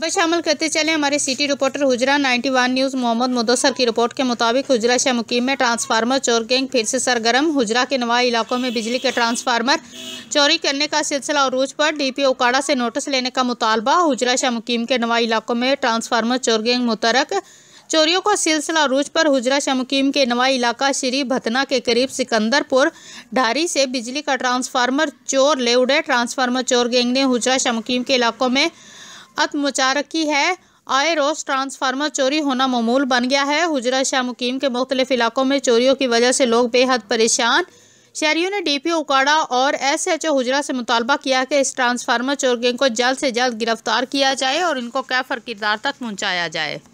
खबर शामिल करते चले हमारे सिटी रिपोर्टर हुजरा 91 न्यूज़ मोहम्मद मुदसर की रिपोर्ट के मुताबिक हुजरा शाह मुकीम में ट्रांसफार्मर चोर गैंग फिर से सरगर्म हुजरा के नवा इलाकों में बिजली के ट्रांसफार्मर चोरी करने का सिलसिला अरूज पर पी ओकाड़ा से नोटिस लेने का मुतालबा हुजरा शाह मुकीम के नवा इलाकों में ट्रांसफार्मर चोर गैंग मुतरक चोरियों का सिलसिला अरूज पर हुजरा शाह मुकीम के नवा इलाका श्री भतना के करीब सिकंदरपुर ढारी से बिजली का ट्रांसफार्मर चोर ले उड़े ट्रांसफार्मर चोर गैंग ने हुजरा शाह मुकीम के इलाकों में रखी है आए रोज ट्रांसफार्मर चोरी होना ममूल बन गया है हुजरा शाह मुकीम के मुख्तलिफ इलाकों में चोरियों की वजह से लोग बेहद परेशान शहरियों ने डी पी उकाड़ा और एस एच ओ हुजरा से मुतालबा किया कि इस ट्रांसफार्मर चोर गैंग को जल्द से जल्द गिरफ्तार किया जाए और इनको कैफर किरदार तक पहुँचाया जाए